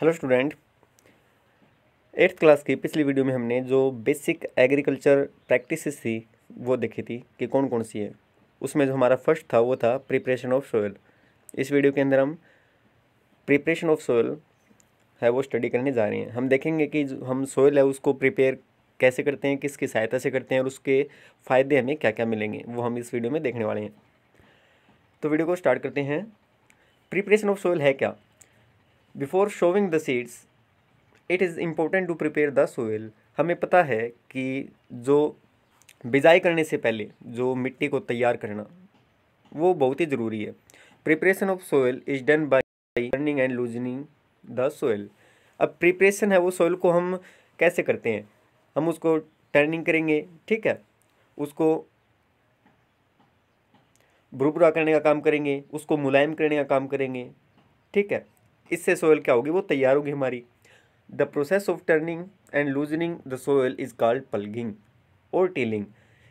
Hello student eighth class की पिछली video में हमने जो बेसिक एग्रीकल्चर प्रैक्टिसेस थी वो देखी थी कि कौन कौन सी है उसमें जो हमारा फर्स्ट था वो था प्रिपरेशन ऑफ सोयल इस वीडियो के अंदर हम प्रिपरेशन ऑफ सोयल है वो स्टडी करने जा रहे हैं हम देखेंगे कि हम सोयल है उसको प्रिपेयर कैसे करते हैं किसकी सहायता से करते हैं और उसके फ़ायदे हमें क्या क्या मिलेंगे वो हम इस वीडियो में देखने वाले हैं तो वीडियो को स्टार्ट करते हैं प्रिपरेशन ऑफ सोयल है क्या before sowing the seeds it is important to prepare the soil हमें पता है कि जो बिजाई करने से पहले जो मिट्टी को तैयार करना वो बहुत ही ज़रूरी है preparation of soil is done by turning and loosening the soil अब प्रिपरेशन है वो सोइल को हम कैसे करते हैं हम उसको टर्निंग करेंगे ठीक है उसको भुरभुरा करने का काम करेंगे उसको मुलायम करने का काम करेंगे ठीक है इससे सोयल क्या होगी वो तैयार होगी हमारी the process of turning and loosening the soil is called ploughing और टीलिंग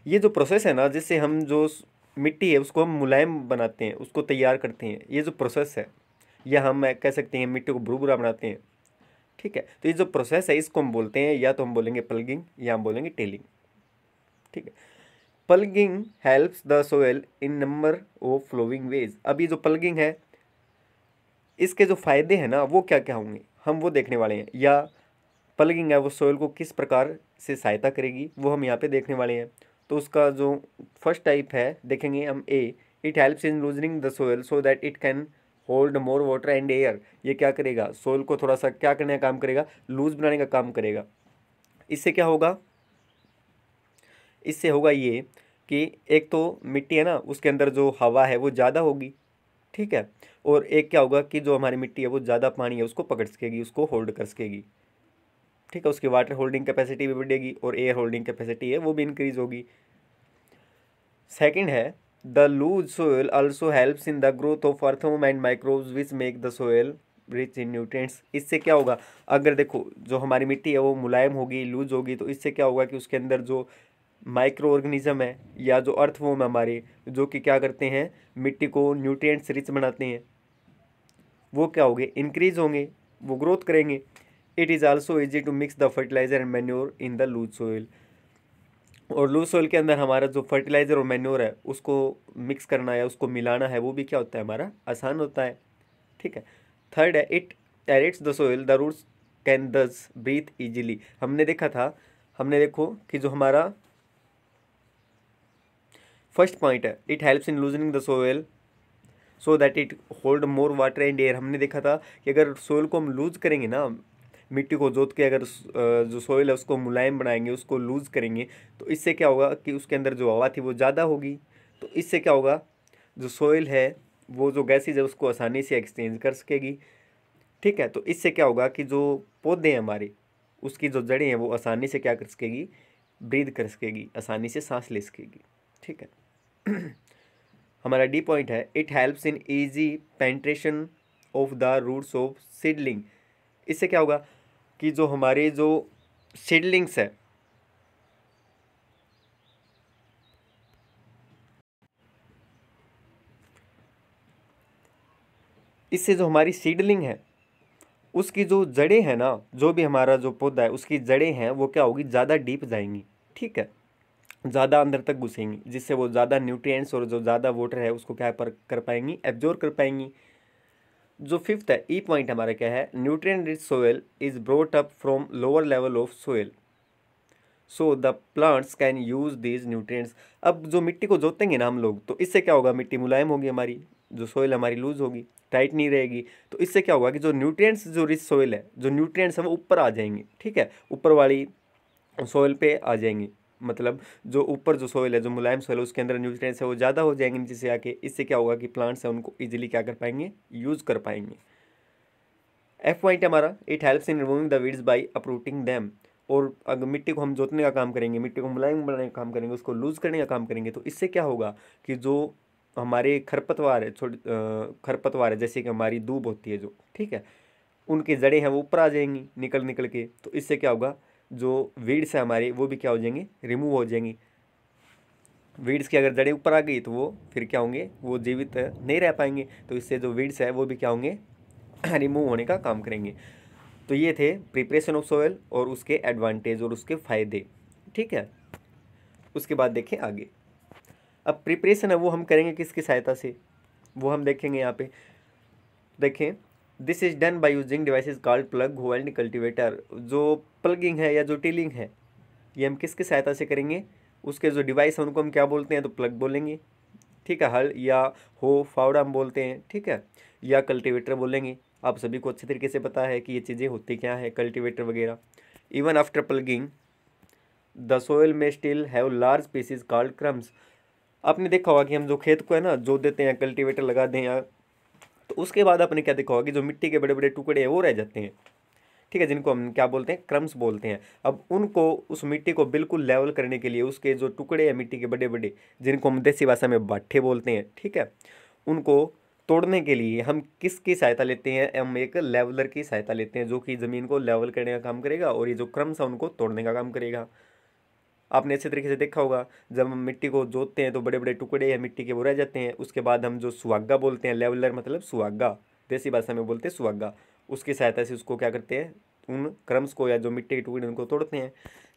ये जो प्रोसेस है ना जिससे हम जो मिट्टी है उसको हम मुलायम बनाते हैं उसको तैयार करते हैं ये जो प्रोसेस है या हम कह सकते हैं मिट्टी को भुरभुरा बनाते हैं ठीक है तो ये जो प्रोसेस है इसको हम बोलते हैं या तो हम बोलेंगे पलगिंग या हम बोलेंगे टेलिंग ठीक है ploughing helps the soil in number of following ways अब ये जो पलगिंग है इसके जो फ़ायदे हैं ना वो क्या क्या होंगे हम वो देखने वाले हैं या प्लगिंग है वो सोयल को किस प्रकार से सहायता करेगी वो हम यहाँ पे देखने वाले हैं तो उसका जो फर्स्ट टाइप है देखेंगे हम A it helps in loosening the soil so that it can hold more water and air ये क्या करेगा सोयल को थोड़ा सा क्या करने का काम करेगा लूज बनाने का काम करेगा इससे क्या होगा इससे होगा ये कि एक तो मिट्टी है ना उसके अंदर जो हवा है वो ज़्यादा होगी ठीक है और एक क्या होगा कि जो हमारी मिट्टी है वो ज़्यादा पानी है उसको पकड़ सकेगी उसको होल्ड कर सकेगी ठीक है उसकी वाटर होल्डिंग कैपेसिटी भी बढ़ेगी और एयर होल्डिंग कैपेसिटी है वो भी इंक्रीज़ होगी सेकेंड है the loose soil also helps in the growth of earthworm and microbe which make the soil rich in nutrients इससे क्या होगा अगर देखो जो हमारी मिट्टी है वो मुलायम होगी लूज होगी तो इससे क्या होगा कि उसके अंदर जो माइक्रो ऑर्गेनिज्म है या जो अर्थवोम है हमारे जो कि क्या करते हैं मिट्टी को न्यूट्रिएंट्स रिच बनाते हैं वो क्या होंगे इंक्रीज होंगे वो ग्रोथ करेंगे it is also easy to mix the fertiliser and manure in the loose soil और लूज सोइल के अंदर हमारा जो फर्टिलाइज़र और मेन्योर है उसको मिक्स करना या उसको मिलाना है वो भी क्या होता है हमारा आसान होता है ठीक है थर्ड है it aerates the soil the roots can thus breathe easily हमने देखा था हमने देखो कि जो हमारा फर्स्ट पॉइंट है it helps in loosening the soil so that it hold more water and air हमने देखा था कि अगर सोयल को हम लूज़ करेंगे ना मिट्टी को जोत के अगर जो सोयल है उसको मुलायम बनाएंगे उसको लूज़ करेंगे तो इससे क्या होगा कि उसके अंदर जो हवा थी वो ज़्यादा होगी तो इससे क्या होगा जो सोयल है वो जो गैसेज है उसको आसानी से एक्सचेंज कर सकेगी ठीक है तो इससे क्या होगा कि जो पौधे हैं हमारे उसकी जो जड़ें हैं वो आसानी से क्या कर सकेगी ब्रीद कर सकेगी आसानी से सांस ले सकेगी ठीक है हमारा डी पॉइंट है it helps in easy penetration of the roots of seedling इससे क्या होगा कि जो हमारे जो सीडलिंग्स है इससे जो हमारी सीडलिंग है उसकी जो जड़ें हैं ना जो भी हमारा जो पौधा है उसकी जड़ें हैं वो क्या होगी ज़्यादा डीप जाएंगी ठीक है ज़्यादा अंदर तक घुसेंगी जिससे वो ज़्यादा न्यूट्रिएंट्स और जो ज़्यादा वाटर है उसको क्या पर कर पाएंगी एब्जॉर्व कर पाएंगी जो फिफ्थ है ई e पॉइंट हमारा क्या है nutrient rich soil is brought up from lower level of soil so the plants can use these nutrients अब जो मिट्टी को जोतेंगे ना हम लोग तो इससे क्या होगा मिट्टी मुलायम होगी हमारी जो सोयल हमारी लूज़ होगी टाइट नहीं रहेगी तो इससे क्या होगा कि जो न्यूट्रिएंट्स जो रिच सोयल है जो न्यूट्रिएंट्स हैं वो ऊपर आ जाएंगे ठीक है ऊपर वाली सोयल पे आ जाएंगी मतलब जो ऊपर जो सोयल है जो मुलायम सोयल है उसके अंदर न्यूट्रिएंट्स है वो ज़्यादा हो जाएंगे नीचे से आके इससे क्या होगा कि प्लांट्स हैं उनको ईजिली क्या कर पाएंगे यूज़ कर पाएंगे एफ पॉइंट हमारा it helps in removing the weeds by uprooting them और अगर मिट्टी को हम जोतने का काम करेंगे मिट्टी को मुलायम बनाने का काम करेंगे उसको लूज़ करने का काम करेंगे तो इससे क्या होगा कि जो हमारे खरपतवार है छोटे खरपतवार है जैसे कि हमारी दूब होती है जो ठीक है उनकी जड़ें हैं वो ऊपर आ जाएंगी निकल निकल के तो इससे क्या होगा जो वीड्स हैं हमारी वो भी क्या हो जाएंगी रिमूव हो जाएंगी वीड्स की अगर जड़ें ऊपर आ गई तो वो फिर क्या होंगे वो जीवित नहीं रह पाएंगे तो इससे जो वीड्स है वो भी क्या होंगे रिमूव होने का काम करेंगे तो ये थे प्रिपरेशन ऑफ सोयल और उसके एडवांटेज और उसके फ़ायदे ठीक है उसके बाद देखें आगे अब प्रिपरेशन है वो हम करेंगे किसकी सहायता से वो हम देखेंगे यहाँ पे देखें this is done by using is called plough hoe and cultivator जो प्लगिंग है या जो टीलिंग है ये हम किसकी सहायता से करेंगे उसके जो डिवाइस हैं उनको हम क्या बोलते हैं तो प्लग बोलेंगे ठीक है हल या हो फावड़ा हम बोलते हैं ठीक है या कल्टिवेटर बोलेंगे आप सभी को अच्छे तरीके से पता है कि ये चीज़ें होती क्या है कल्टिवेटर वगैरह even after ploughing the soil में still have large pieces called crumbs आपने देखा होगा कि हम जो खेत को है ना जोत देते हैं कल्टिवेटर लगा दें या तो उसके बाद आपने क्या देखा होगा कि जो मिट्टी के बड़े बड़े टुकड़े हैं वो रह जाते हैं ठीक है जिनको हम क्या बोलते हैं क्रम्स बोलते हैं अब उनको उस मिट्टी को बिल्कुल लेवल करने के लिए उसके जो टुकड़े हैं मिट्टी के बड़े बड़े जिनको हम देसी भाषा में बाठे बोलते हैं ठीक है उनको तोड़ने के लिए हम किसकी सहायता लेते हैं हम एक लेवलर की सहायता लेते हैं जो कि ज़मीन को लेवल करने का काम करेगा और ये जो क्रम्स है उनको तोड़ने का काम करेगा आपने अच्छे तरीके से देखा होगा जब हम मिट्टी को जोतते हैं तो बड़े बड़े टुकड़े या मिट्टी के वो रह जाते हैं उसके बाद हम जो सुहागा बोलते हैं लेवलर मतलब सुहागा देसी भाषा में बोलते हैं सुहागा उसकी सहायता से उसको क्या करते हैं उन क्रम्स को या जो मिट्टी के टुकड़े उनको तोड़ते हैं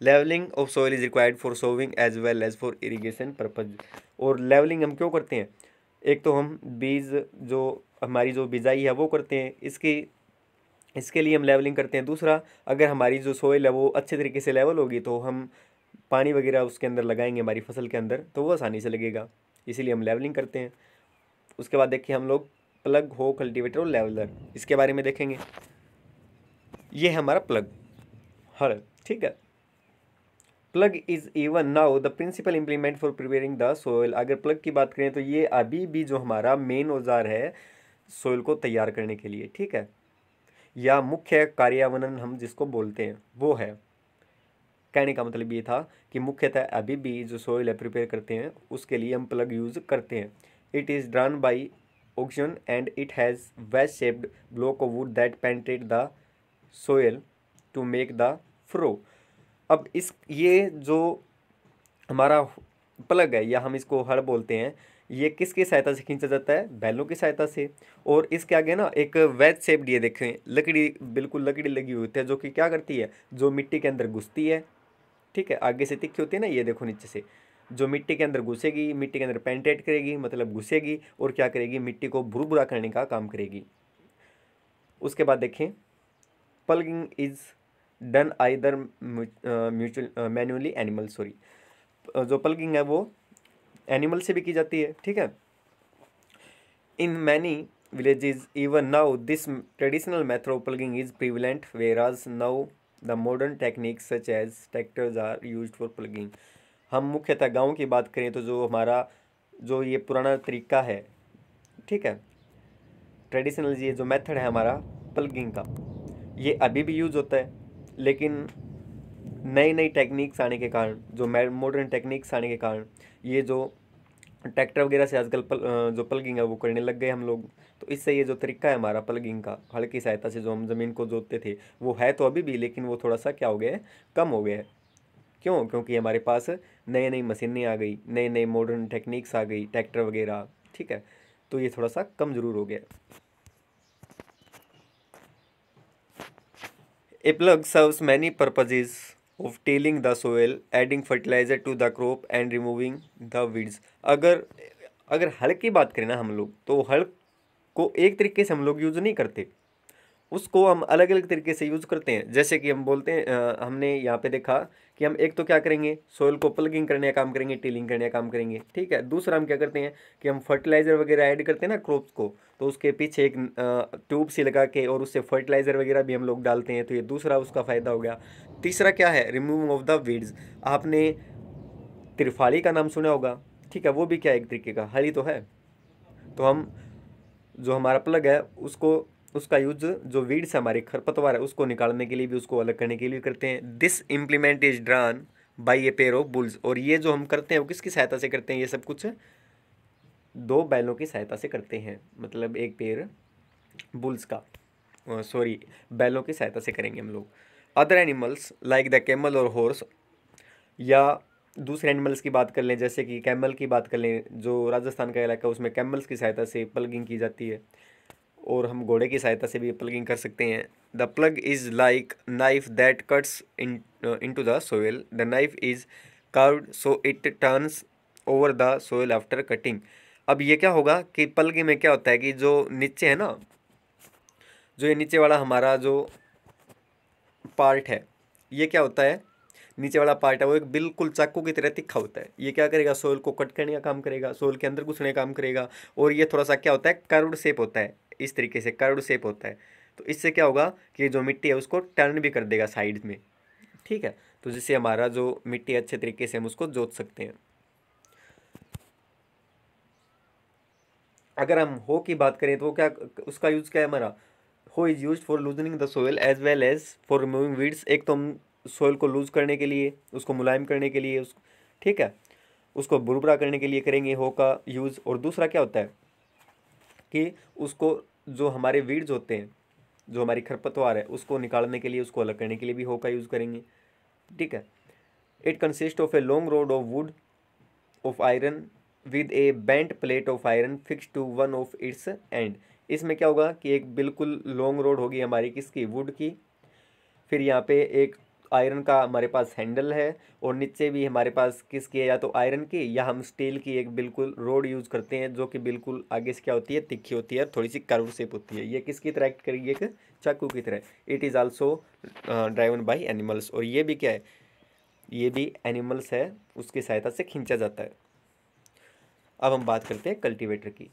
levelling of soil is required for sowing as well as for irrigation purpose और लेवलिंग हम क्यों करते हैं एक तो हम बीज जो हमारी जो बिजाई है वो करते हैं इसकी इसके लिए हम लेवलिंग करते हैं दूसरा अगर हमारी जो सोइल है वो अच्छे तरीके से लेवल होगी तो हम पानी वगैरह उसके अंदर लगाएंगे हमारी फसल के अंदर तो वो आसानी से लगेगा इसीलिए हम लेवलिंग करते हैं उसके बाद देखिए हम लोग प्लग हो कल्टीवेटर और लेवलर इसके बारे में देखेंगे ये है हमारा प्लग हर ठीक है plough is even now the principal implement for preparing the soil अगर प्लग की बात करें तो ये अभी भी जो हमारा मेन औजार है सोयल को तैयार करने के लिए ठीक है या मुख्य कार्यावरण हम जिसको बोलते हैं वो है कहने का मतलब ये था कि मुख्यतः अभी भी जो सोयल है प्रिपेयर करते हैं उसके लिए हम प्लग यूज़ करते हैं it is drawn by oxen and it has west shaped block of wood that penetrated the soil to make the furrow अब इस ये जो हमारा प्लग है या हम इसको हड़ बोलते हैं ये किसकी सहायता से खींचा जाता है बैलों की सहायता से और इसके आगे ना एक वेज शेप ये देखें लकड़ी बिल्कुल लकड़ी लगी हुई होती है जो कि क्या करती है जो मिट्टी के अंदर घुसती है ठीक है आगे से तिक्की होती है ना ये देखो नीचे से जो मिट्टी के अंदर घुसेगी मिट्टी के अंदर पेंटेट करेगी मतलब घुसेगी और क्या करेगी मिट्टी को भुरा करने का काम करेगी उसके बाद देखें ploughing is done either mutual manually animal sorry जो पल्गिंग है वो एनिमल से भी की जाती है ठीक है in many villages even now this traditional method ploughing is is prevalent whereas now the modern technique such as tractors are use for ploughing हम मुख्यतः गाँव की बात करें तो जो हमारा जो ये पुराना तरीका है ठीक है ट्रेडिशनल ये जो मेथड है हमारा प्लगिंग का ये अभी भी यूज़ होता है लेकिन नई नई टेक्निक्स आने के कारण जो मॉडर्न टेक्निक्स आने के कारण ये जो ट्रैक्टर वगैरह से आजकल पल जो प्लगिंग है वो करने लग गए हम लोग तो इससे ये जो तरीका है हमारा प्लगिंग का हल की सहायता से जो हम ज़मीन को जोतते थे वो है तो अभी भी लेकिन वो थोड़ा सा क्या हो गया है कम हो गया है क्यों क्योंकि हमारे पास नई नई मशीनें आ गई नए नए मॉडर्न टेक्निक्स आ गई ट्रैक्टर वगैरह ठीक है तो ये थोड़ा सा कम ज़रूर हो गया a plough serves many purposes of tilling the soil adding fertilizer to the crop and removing the weeds अगर अगर हल की बात करें ना हम लोग तो हल को एक तरीके से हम लोग यूज़ नहीं करते उसको हम अलग अलग तरीके से यूज़ करते हैं जैसे कि हम बोलते हैं आ, हमने यहाँ पे देखा कि हम एक तो क्या करेंगे सोयल को प्लगिंग करने का काम करेंगे टीलिंग करने का काम करेंगे ठीक है दूसरा हम क्या करते हैं कि हम फर्टिलाइज़र वगैरह ऐड करते हैं ना क्रॉप्स को तो उसके पीछे एक ट्यूब सी लगा के और उससे फर्टिलाइज़र वगैरह भी हम लोग डालते हैं तो ये दूसरा उसका फ़ायदा हो गया तीसरा क्या है रिमूविंग ऑफ द वीड्स आपने त्रिफाली का नाम सुना होगा ठीक है वो भी क्या एक तरीके का हरी तो है तो हम जो हमारा प्लग है उसको उसका यूज जो वीड्स हमारे खरपतवार है उसको निकालने के लिए भी उसको अलग करने के लिए करते हैं this implement is drawn by a pair of bulls और ये जो हम करते हैं वो किसकी सहायता से करते हैं ये सब कुछ दो बैलों की सहायता से करते हैं मतलब एक पेयर बुल्स का सॉरी बैलों की सहायता से करेंगे हम लोग other animals like the camel और हॉर्स या दूसरे एनिमल्स की बात कर लें जैसे कि कैमल की बात कर लें जो राजस्थान का इलाका है उसमें कैमल्स की सहायता से पलगिंग की जाती है और हम घोड़े की सहायता से भी प्लगिंग कर सकते हैं the plough is like knife that cuts in into the soil the knife is curved so it turns over the soil after cutting अब ये क्या होगा कि प्लग में क्या होता है कि जो नीचे है ना जो ये नीचे वाला हमारा जो पार्ट है ये क्या होता है नीचे वाला पार्ट है वो एक बिल्कुल चाकू की तरह तिखा होता है ये क्या करेगा सोयल को कट करने का काम करेगा सोयल के अंदर घुसने का काम करेगा और ये थोड़ा सा क्या होता है करुड शेप होता है इस तरीके से कर्व शेप होता है तो इससे क्या होगा कि जो मिट्टी है उसको टर्न भी कर देगा साइड में ठीक है तो जिससे हमारा जो मिट्टी अच्छे तरीके से हम उसको जोत सकते हैं अगर हम हो की बात करें तो वो क्या उसका यूज़ क्या है हमारा hoe is use for loosening the soil as well as for removing weeds एक तो हम सोयल को लूज़ करने के लिए उसको मुलायम करने के लिए उस ठीक है उसको बुरबरा करने के लिए करेंगे हो का यूज़ और दूसरा क्या होता है कि उसको जो हमारे वीड्स होते हैं जो हमारी खरपतवार है उसको निकालने के लिए उसको अलग करने के लिए भी हो का यूज़ करेंगे ठीक है it consist of a long rod of wood of iron with a bent plate of iron fix to one of its end इसमें क्या होगा कि एक बिल्कुल लॉन्ग रोड होगी हमारी किसकी वुड की फिर यहाँ पे एक आयरन का हमारे पास हैंडल है और नीचे भी हमारे पास किसकी है या तो आयरन की या हम स्टील की एक बिल्कुल रोड यूज़ करते हैं जो कि बिल्कुल आगे से क्या होती है तिखी होती है थोड़ी सी कर्व सेप होती है ये किसकी तरह एक्ट करेगी एक चाकू की तरह it is also driven by animals और ये भी क्या है ये भी एनिमल्स है उसकी सहायता से खींचा जाता है अब हम बात करते हैं कल्टिवेटर की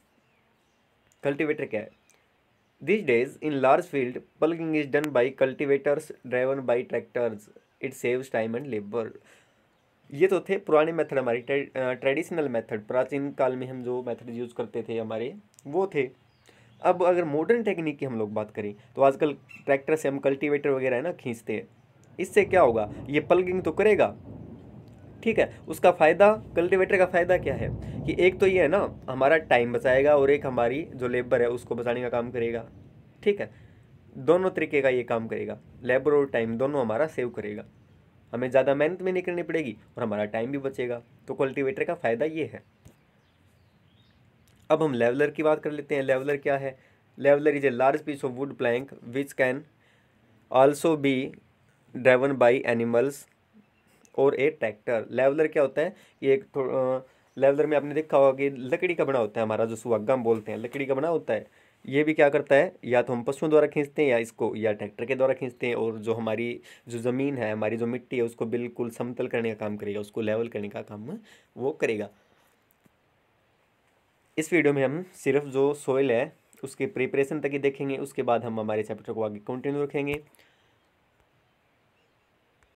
कल्टिवेटर क्या है These days, in large field, pulling is done by cultivators driven by tractors. It saves time and labor. ये तो थे पुराने मेथड हमारे ट्रेडिशनल मेथड प्राचीन काल में हम जो मेथड यूज़ करते थे हमारे वो थे अब अगर मॉडर्न टेक्निक की हम लोग बात करें तो आजकल ट्रैक्टर से हम कल्टीवेटर वगैरह है ना खींचते हैं इससे क्या होगा ये पलगिंग तो करेगा ठीक है उसका फ़ायदा कल्टिवेटर का फ़ायदा क्या है कि एक तो ये है ना हमारा टाइम बचाएगा और एक हमारी जो लेबर है उसको बचाने का काम करेगा ठीक है दोनों तरीके का ये काम करेगा लेबर और टाइम दोनों हमारा सेव करेगा हमें ज़्यादा मेहनत भी नहीं करनी पड़ेगी और हमारा टाइम भी बचेगा तो कल्टिवेटर का फ़ायदा ये है अब हम लेवलर की बात कर लेते हैं लेवलर क्या है leveller is a large piece of wood plank which can also be driven by animals और ए ट्रैक्टर लेवलर क्या होता है ये एक लेवलर में आपने देखा होगा कि लकड़ी का बना होता है हमारा जो सुअग्गा बोलते हैं लकड़ी का बना होता है ये भी क्या करता है या तो हम पशुओं द्वारा खींचते हैं या इसको या ट्रैक्टर के द्वारा खींचते हैं और जो हमारी जो ज़मीन है हमारी जो मिट्टी है उसको बिल्कुल समतल करने का काम करेगा उसको लेवल करने का काम वो करेगा इस वीडियो में हम सिर्फ जो सोइल है उसके प्रिपरेशन तक ही देखेंगे उसके बाद हम हमारे चैप्टर को आगे कंटिन्यू रखेंगे